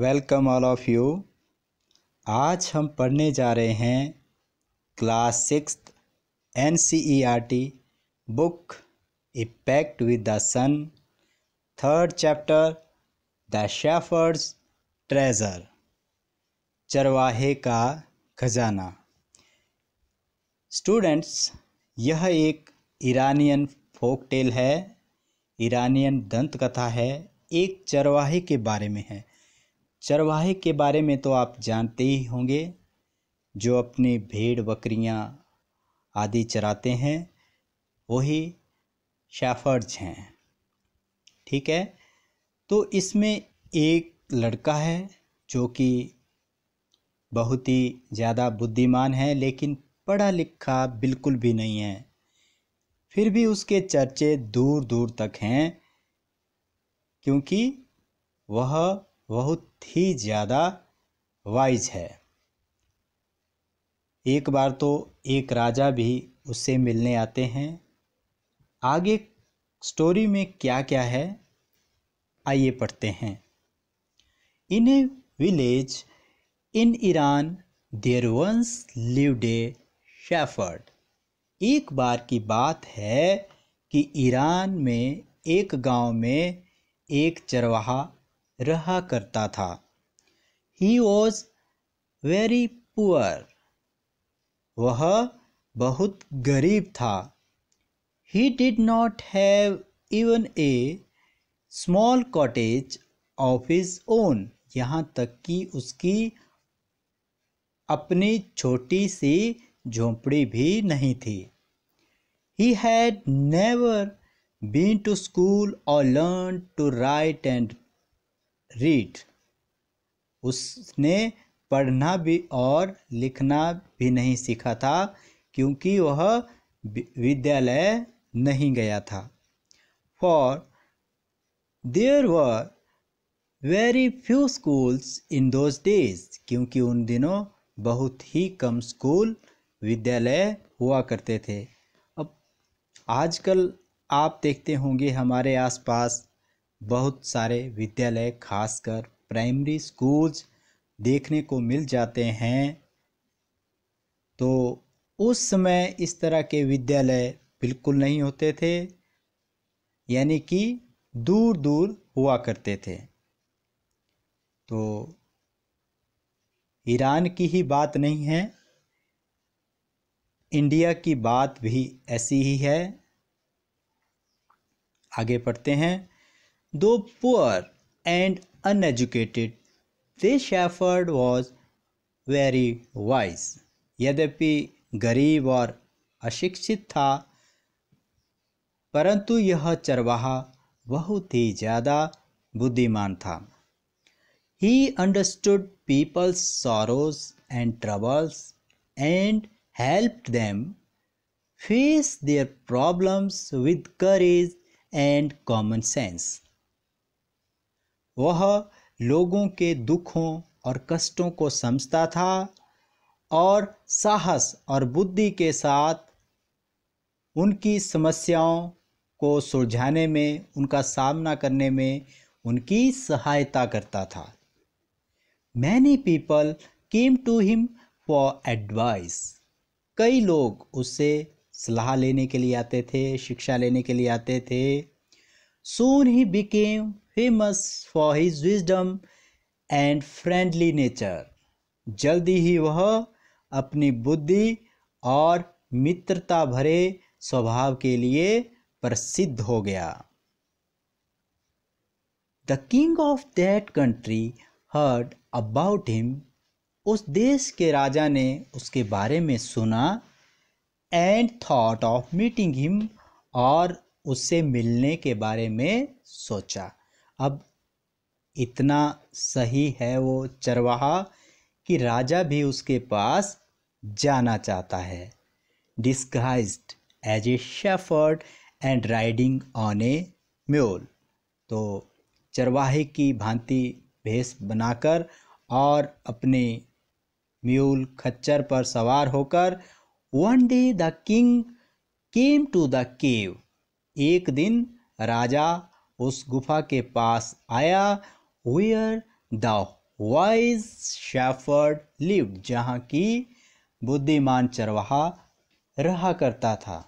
Welcome all of you आज हम पढ़ने जा रहे हैं class six N C E R T book a pact with the sun third chapter the shepherd's treasure चरवाहे का खजाना स्टूडेंट्स यह एक ईरानियन फोक टेल है ईरानियन दंत कथा है एक चरवाहे के बारे में है चरवाहे के बारे में तो आप जानते ही होंगे जो अपनी भेड़ बकरियां आदि चराते हैं वही शैफर्ज हैं ठीक है तो इसमें एक लड़का है जो कि बहुत ही ज़्यादा बुद्धिमान है लेकिन पढ़ा लिखा बिल्कुल भी नहीं है फिर भी उसके चर्चे दूर दूर तक हैं क्योंकि वह बहुत ही ज़्यादा वाइज है एक बार तो एक राजा भी उससे मिलने आते हैं आगे स्टोरी में क्या क्या है आइए पढ़ते हैं in a village in Iran there once live a shepherd एक बार की बात है कि ईरान में एक गांव में एक चरवाहा रहा करता था ही वॉज वेरी पुअर वह बहुत गरीब था he did not have even a small cottage of his own यहाँ तक कि उसकी अपनी छोटी सी झोंपड़ी भी नहीं थी he had never been to school और learn to write and read उसने पढ़ना भी और लिखना भी नहीं सीखा था क्योंकि वह विद्यालय नहीं गया था for there were very few schools in those days क्योंकि उन दिनों बहुत ही कम स्कूल विद्यालय हुआ करते थे अब आजकल आप देखते होंगे हमारे आसपास बहुत सारे विद्यालय खासकर प्राइमरी स्कूल्स देखने को मिल जाते हैं तो उस समय इस तरह के विद्यालय बिल्कुल नहीं होते थे यानी कि दूर दूर हुआ करते थे तो ईरान की ही बात नहीं है इंडिया की बात भी ऐसी ही है आगे पढ़ते हैं Though poor and uneducated, this shepherd was very wise यद्यपि गरीब और अशिक्षित था परंतु यह चरवाहा बहुत ही ज़्यादा बुद्धिमान था he understood people's sorrows and troubles and help them face their problems with courage and common sense वह लोगों के दुखों और कष्टों को समझता था और साहस और बुद्धि के साथ उनकी समस्याओं को सुलझाने में उनका सामना करने में उनकी सहायता करता था many people came to him for advice कई लोग उससे सलाह लेने के लिए आते थे शिक्षा लेने के लिए आते थे soon he became famous for his wisdom and friendly nature जल्दी ही वह अपनी बुद्धि और मित्रता भरे स्वभाव के लिए प्रसिद्ध हो गया the king of that country heard about him उस देश के राजा ने उसके बारे में सुना and thought of meeting him और उससे मिलने के बारे में सोचा अब इतना सही है वो चरवाहा कि राजा भी उसके पास जाना चाहता है disguised as a shepherd and riding on a mule तो चरवाहे की भांति भेष बनाकर और अपने म्यूल खच्चर पर सवार होकर one day the king came to the cave एक दिन राजा उस गुफा के पास आया where the wise shepherd live जहाँ की बुद्धिमान चरवाहा रहा करता था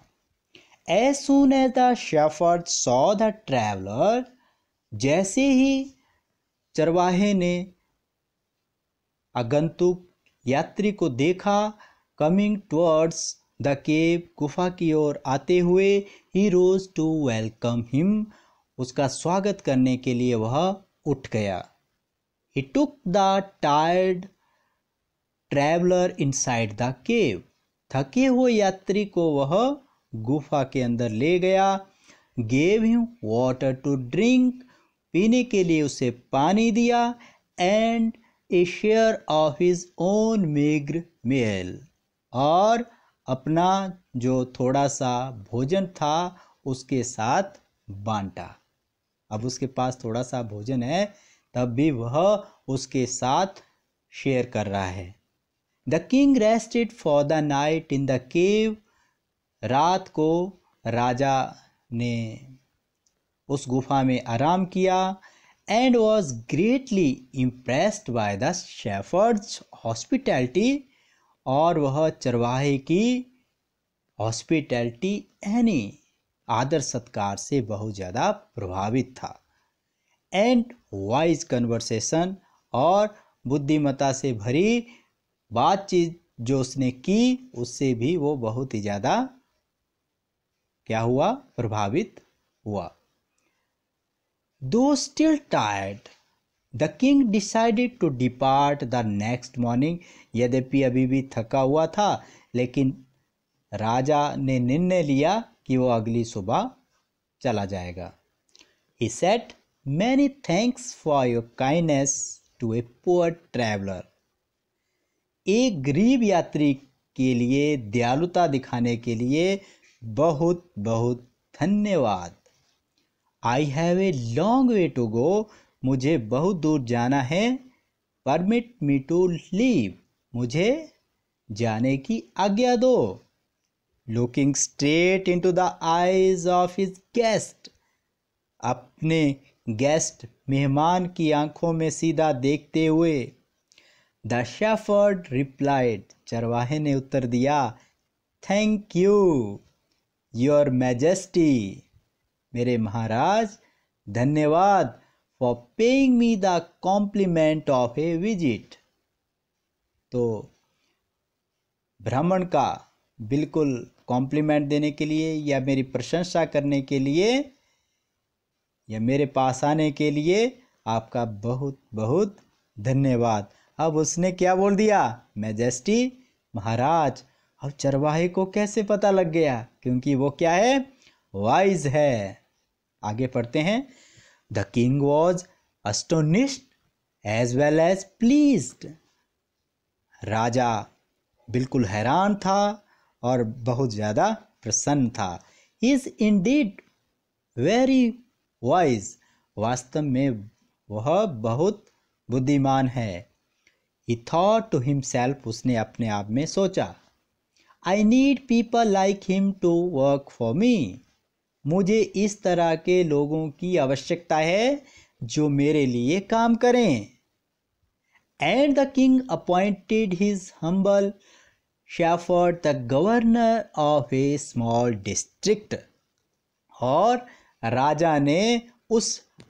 as soon soon the the saw the traveller जैसे ही चरवाहे ने आगंतुक यात्री को देखा कमिंग टुवर्ड्स द केव गुफा की ओर आते हुए ही रोज टू वेलकम हिम उसका स्वागत करने के लिए वह उठ गया he took the tired traveller side the cave थके हुए यात्री को वह गुफा के अंदर ले गया gave him water to drink पीने के लिए उसे पानी दिया and a share of his own meagre meal और अपना जो थोड़ा सा भोजन था उसके साथ बांटा अब उसके पास थोड़ा सा भोजन है तब भी वह उसके साथ शेयर कर रहा है the king rested for the night in the cave रात को राजा ने उस गुफा में आराम किया and was greatly impressed by the shepherd's hospitality और वह चरवाहे की हॉस्पिटैलिटी यानी आदर सत्कार से बहुत ज़्यादा प्रभावित था एंड वाइज कन्वर्सेशन और बुद्धिमत्ता से भरी बातचीत जो उसने की उससे भी वो बहुत ही ज़्यादा क्या हुआ प्रभावित हुआ though still tired the king decided to depart the next morning यद्यपि अभी भी थका हुआ था लेकिन राजा ने निर्णय लिया कि वो अगली सुबह चला जाएगा he said many thanks for your kindness to a poor traveller एक गरीब यात्री के लिए दयालुता दिखाने के लिए बहुत बहुत धन्यवाद I have a long way to go मुझे बहुत दूर जाना है परमिट मी टू लीव मुझे जाने की आज्ञा दो looking straight to the eyes of his guest अपने गेस्ट मेहमान की आंखों में सीधा देखते हुए द शेफर्ड रिप्लाइड चरवाहे ने उत्तर दिया थैंक यू योर मैजेस्टी मेरे महाराज धन्यवाद for paying me the compliment of a visit तो भ्रमण का बिल्कुल कॉम्प्लीमेंट देने के लिए या मेरी प्रशंसा करने के लिए या मेरे पास आने के लिए आपका बहुत बहुत धन्यवाद अब उसने क्या बोल दिया मैजेस्टी महाराज अब चरवाहे को कैसे पता लग गया क्योंकि वो क्या है वाइज है आगे पढ़ते हैं the king was astonished as well as pleased राजा बिल्कुल हैरान था और बहुत ज़्यादा प्रसन्न था इज इंडीड वेरी वाइज वास्तव में वह बहुत बुद्धिमान है ही थॉट टू हिमसेल्फ उसने अपने आप में सोचा I need people like him to work for me मुझे इस तरह के लोगों की आवश्यकता है जो मेरे लिए काम करें and the king appointed his humble Shepherd, the governor of a small district. और राजा ने उस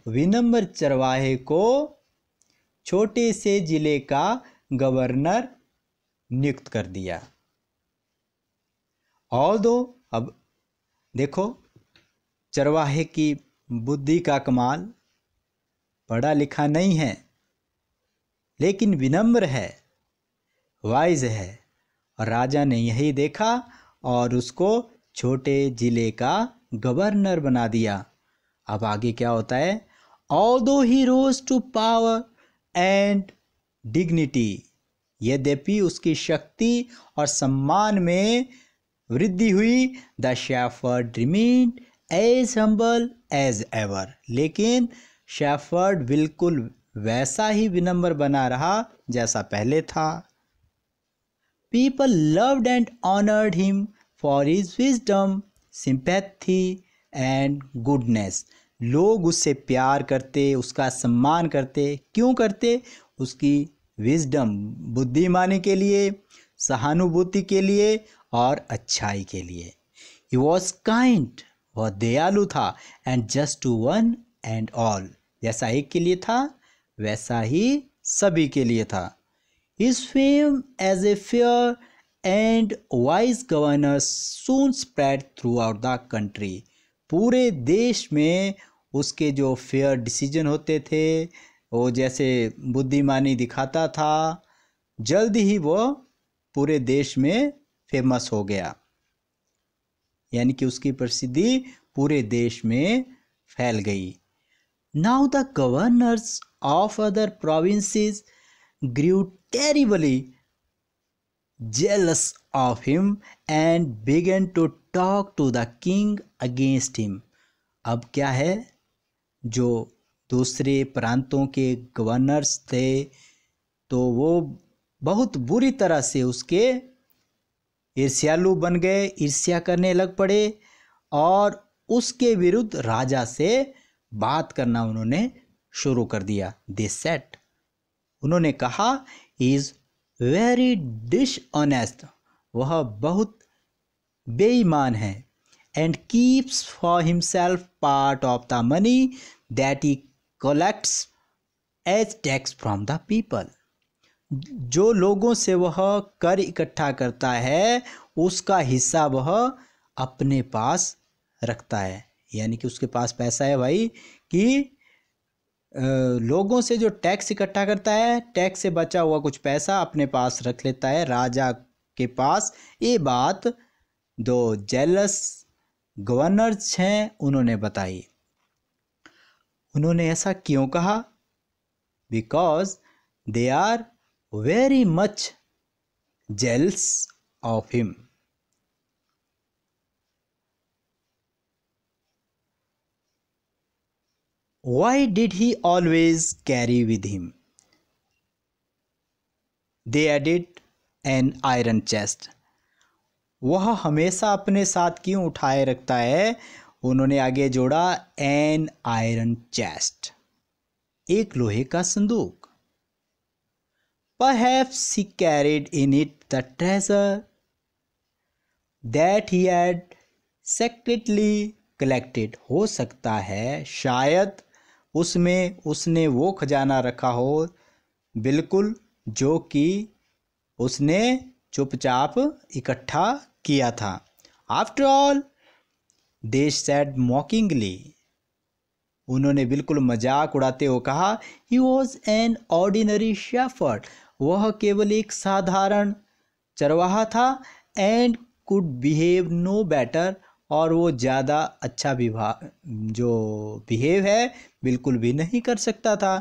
विनम्र चरवाहे को छोटे से जिले का गवर्नर नियुक्त कर दिया और दो अब देखो चरवाहे की बुद्धि का कमाल पढ़ा लिखा नहीं है लेकिन विनम्र है वाइज है राजा ने यही देखा और उसको छोटे ज़िले का गवर्नर बना दिया अब आगे क्या होता है although he rose to power and dignity यद्यपि उसकी शक्ति और सम्मान में वृद्धि हुई the shepherd remained as humble as ever लेकिन शेफर्ड बिल्कुल वैसा ही विनम्र बना रहा जैसा पहले था People loved and honored him for his wisdom, sympathy, and goodness लोग उससे प्यार करते उसका सम्मान करते क्यों करते उसकी विजडम बुद्धिमानी के लिए सहानुभूति के लिए और अच्छाई के लिए ही वॉज काइंड वह दयालु था and just to one and all जैसा एक के लिए था वैसा ही सभी के लिए था His fame as a fair and wise governor soon spread throughout the country. पूरे देश में उसके जो फेयर डिसीजन होते थे वो जैसे बुद्धिमानी दिखाता था जल्द ही वो पूरे देश में फेमस हो गया यानी कि उसकी प्रसिद्धि पूरे देश में फैल गई now the governors of other provinces grew terribly jealous of him and began to talk to the king against him. अब क्या है जो दूसरे प्रांतों के गवर्नर्स थे तो वो बहुत बुरी तरह से उसके ईर्ष्यालु बन गए ईर्ष्या करने लग पड़े और उसके विरुद्ध राजा से बात करना उन्होंने शुरू कर दिया दे सेट उन्होंने कहा इज़ वेरी डिशऑनेस्ट वह बहुत बेईमान है and keeps for himself part of the money that he collects as tax from the people जो लोगों से वह कर इकट्ठा करता है उसका हिस्सा वह अपने पास रखता है यानी कि उसके पास पैसा है भाई कि लोगों से जो टैक्स इकट्ठा करता है टैक्स से बचा हुआ कुछ पैसा अपने पास रख लेता है राजा के पास ये बात दो जेलस गवर्नर्स हैं उन्होंने बताई उन्होंने ऐसा क्यों कहा because they are very much jealous of him why did he always carry with him they added an iron chest वह हमेशा अपने साथ क्यों उठाए रखता है उन्होंने आगे जोड़ा एन आयरन चेस्ट एक लोहे का संदूक perhaps he carried in it the treasure that he had secretly collected हो सकता है शायद उसमें उसने वो खजाना रखा हो बिल्कुल जो कि उसने चुपचाप इकट्ठा किया था after all they said mockingly उन्होंने बिल्कुल मजाक उड़ाते हुए कहा he was an ordinary shepherd वह केवल एक साधारण चरवाहा था and could behave no better और वो ज़्यादा अच्छा विभा जो बिहेव है बिल्कुल भी नहीं कर सकता था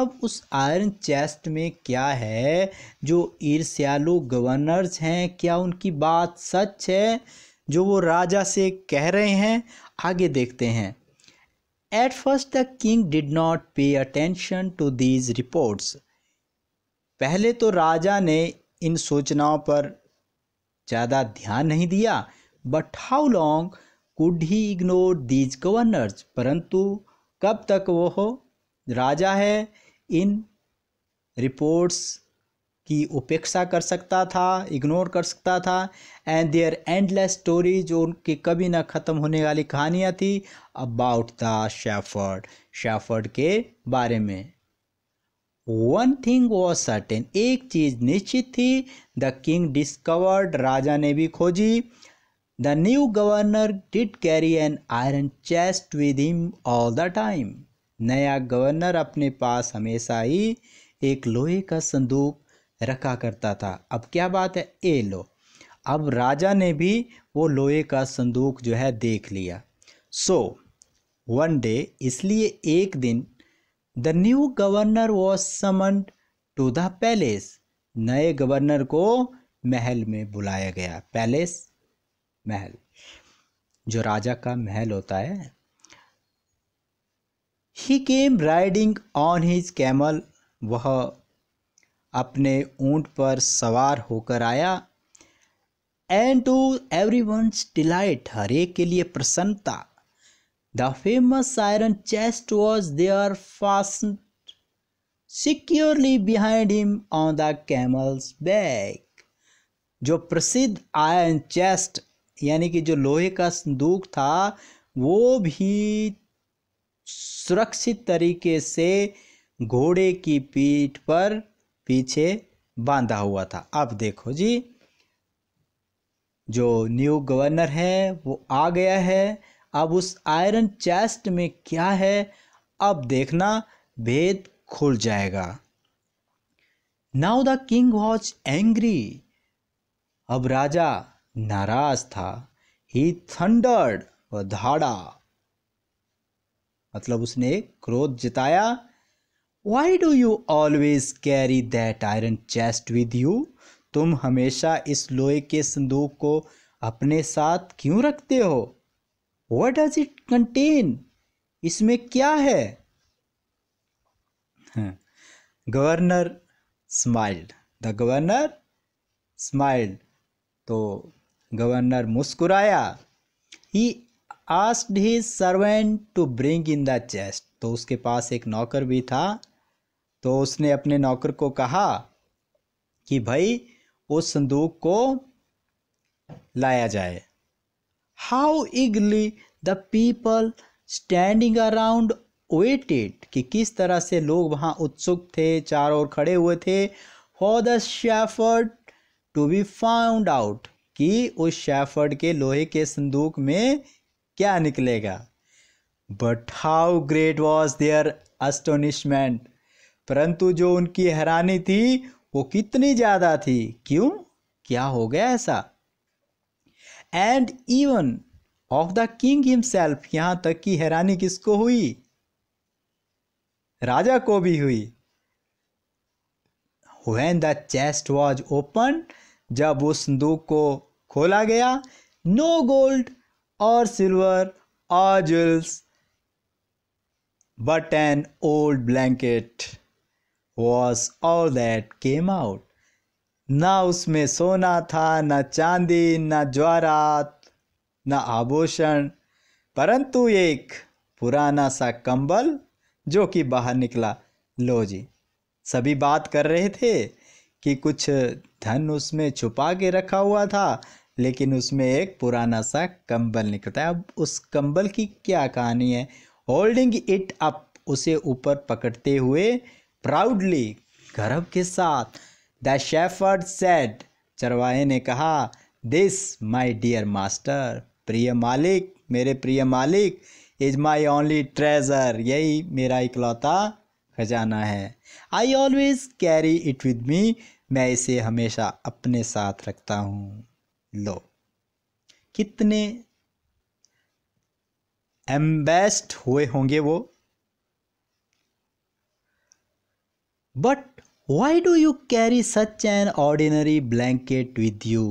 अब उस आयरन चेस्ट में क्या है जो ईर्ष्यालु गवर्नर्स हैं क्या उनकी बात सच है जो वो राजा से कह रहे हैं आगे देखते हैं at first the king did not pay attention to these reports पहले तो राजा ने इन सूचनाओं पर ज़्यादा ध्यान नहीं दिया but how long could he ignore these governors परंतु कब तक वह राजा है इन रिपोर्ट्स की उपेक्षा कर सकता था इग्नोर कर सकता था एंड देयर एंडलेस स्टोरी जो उनकी कभी ना ख़त्म होने वाली कहानियाँ थी अबाउट द शेफर्ड शेफर्ड के बारे में वन थिंग वॉज सर्टेन एक चीज़ निश्चित थी द किंग डिस्कवर्ड राजा ने भी खोजी The new governor did carry an iron chest with him all the time. नया गवर्नर अपने पास हमेशा ही एक लोहे का संदूक रखा करता था अब क्या बात है ए लो अब राजा ने भी वो लोहे का संदूक जो है देख लिया सो वन डे इसलिए एक दिन the new governor was summoned to the palace नए गवर्नर को महल में बुलाया गया पैलेस महल जो राजा का महल होता है he came riding on his camel वह अपने ऊंट पर सवार होकर आया and to everyone's delight हर एक के लिए प्रसन्नता the famous iron chest was there fast securely behind him on the camel's back जो प्रसिद्ध आयरन चेस्ट यानी कि जो लोहे का संदूक था वो भी सुरक्षित तरीके से घोड़े की पीठ पर पीछे बांधा हुआ था अब देखो जी जो न्यू गवर्नर है वो आ गया है अब उस आयरन चेस्ट में क्या है अब देखना भेद खुल जाएगा now the king was angry अब राजा नाराज था ही थंडर्ड धाड़ा मतलब उसने क्रोध जिताया why do you always carry that iron chest with you तुम हमेशा इस लोहे के संदूक को अपने साथ क्यों रखते हो वट डज इट कंटेन इसमें क्या है governor smiled the governor smiled तो गवर्नर मुस्कुराया he asked his servant to bring in the chest तो उसके पास एक नौकर भी था तो उसने अपने नौकर को कहा कि भाई उस संदूक को लाया जाए how eagerly the people standing around waited कि किस तरह से लोग वहाँ उत्सुक थे चारों ओर खड़े हुए थे for the shepherd to be found out कि उस शैफर्ड के लोहे के संदूक में क्या निकलेगा but how great was their astonishment परंतु जो उनकी हैरानी थी वो कितनी ज़्यादा थी क्यों क्या हो गया ऐसा and even of the king himself यहां तक की हैरानी किसको हुई राजा को भी हुई when the chest was open जब उस संदूक को खोला गया no gold or silver or jewels but an old blanket was all that came out ना उसमें सोना था ना चांदी ना ज्वारात ना आभूषण परंतु एक पुराना सा कंबल जो कि बाहर निकला लो जी सभी बात कर रहे थे कि कुछ धन उसमें छुपा के रखा हुआ था लेकिन उसमें एक पुराना सा कंबल निकलता है अब उस कंबल की क्या कहानी है होल्डिंग इट अप उसे ऊपर पकड़ते हुए प्राउडली गर्व के साथ द शेफर्ड सेड चरवाहे ने कहा दिस माई डियर मास्टर प्रिय मालिक मेरे प्रिय मालिक इज माई ओनली ट्रेजर यही मेरा इकलौता खजाना है I always carry it with me मैं इसे हमेशा अपने साथ रखता हूँ लो कितने एम्बेस्ड हुए होंगे वो but why do you carry such an ordinary blanket with you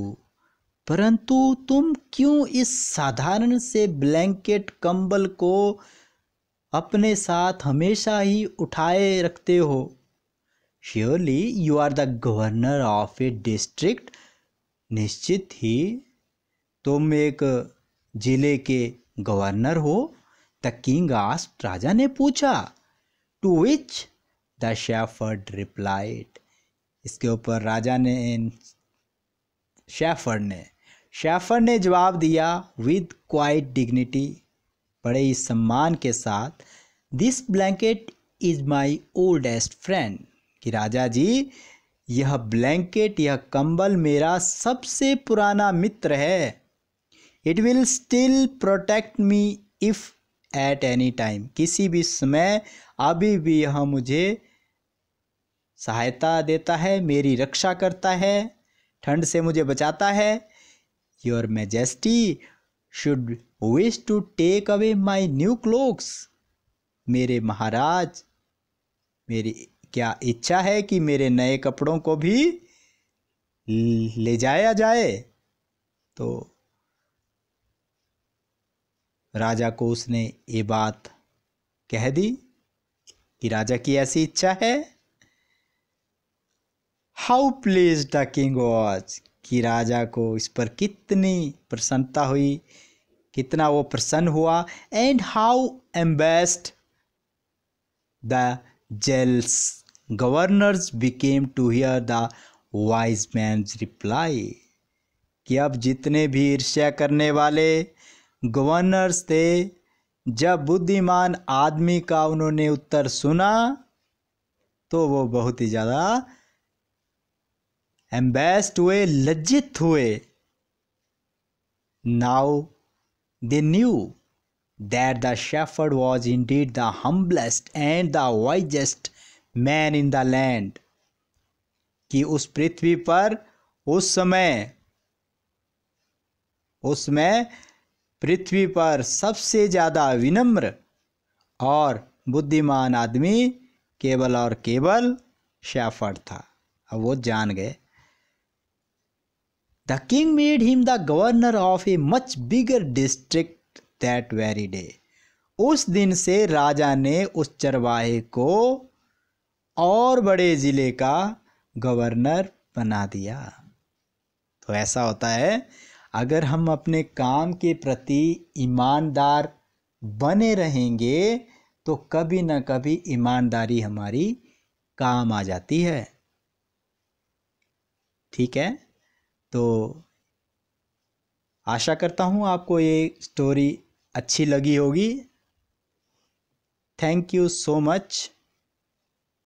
परंतु तुम क्यों इस साधारण से ब्लैंकेट कंबल को अपने साथ हमेशा ही उठाए रखते हो surely you are the governor of a district निश्चित ही तुम एक जिले के गवर्नर हो द किंग आस्ट राजा ने पूछा to which the shepherd replied इसके ऊपर राजा ने शेफर्ड ने शेफर्ड ने जवाब दिया विद क्वाइट डिग्निटी बड़े ही सम्मान के साथ this blanket is my oldest friend कि राजा जी यह ब्लैंकेट यह कंबल मेरा सबसे पुराना मित्र है it will still protect me if at any time किसी भी समय अभी भी यह मुझे सहायता देता है मेरी रक्षा करता है ठंड से मुझे बचाता है your majesty should wish to take away my new clothes मेरे महाराज मेरी क्या इच्छा है कि मेरे नए कपड़ों को भी ले जाया जाए तो राजा को उसने ये बात कह दी कि राजा की ऐसी इच्छा है how pleased the king was कि राजा को इस पर कितनी प्रसन्नता हुई कितना वो प्रसन्न हुआ and how embarrassed the jealous governors became to hear the wise man reply कि अब जितने भी ईर्ष्या करने वाले गवर्नर्स थे जब बुद्धिमान आदमी का उन्होंने उत्तर सुना तो वो बहुत ही ज़्यादा एम्बेस्ड हुए लज्जित हुए now they knew that the shepherd was indeed the humblest and the wisest man in the land कि उस पृथ्वी पर उस समय उसमें पृथ्वी पर सबसे ज़्यादा विनम्र और बुद्धिमान आदमी केवल और केवल शैफर्ड था अब वो जान गए the king made him the governor of a much bigger district that very day उस दिन से राजा ने उस चरवाहे को और बड़े ज़िले का गवर्नर बना दिया तो ऐसा होता है अगर हम अपने काम के प्रति ईमानदार बने रहेंगे तो कभी ना कभी ईमानदारी हमारी काम आ जाती है ठीक है तो आशा करता हूँ आपको ये स्टोरी अच्छी लगी होगी थैंक यू सो मच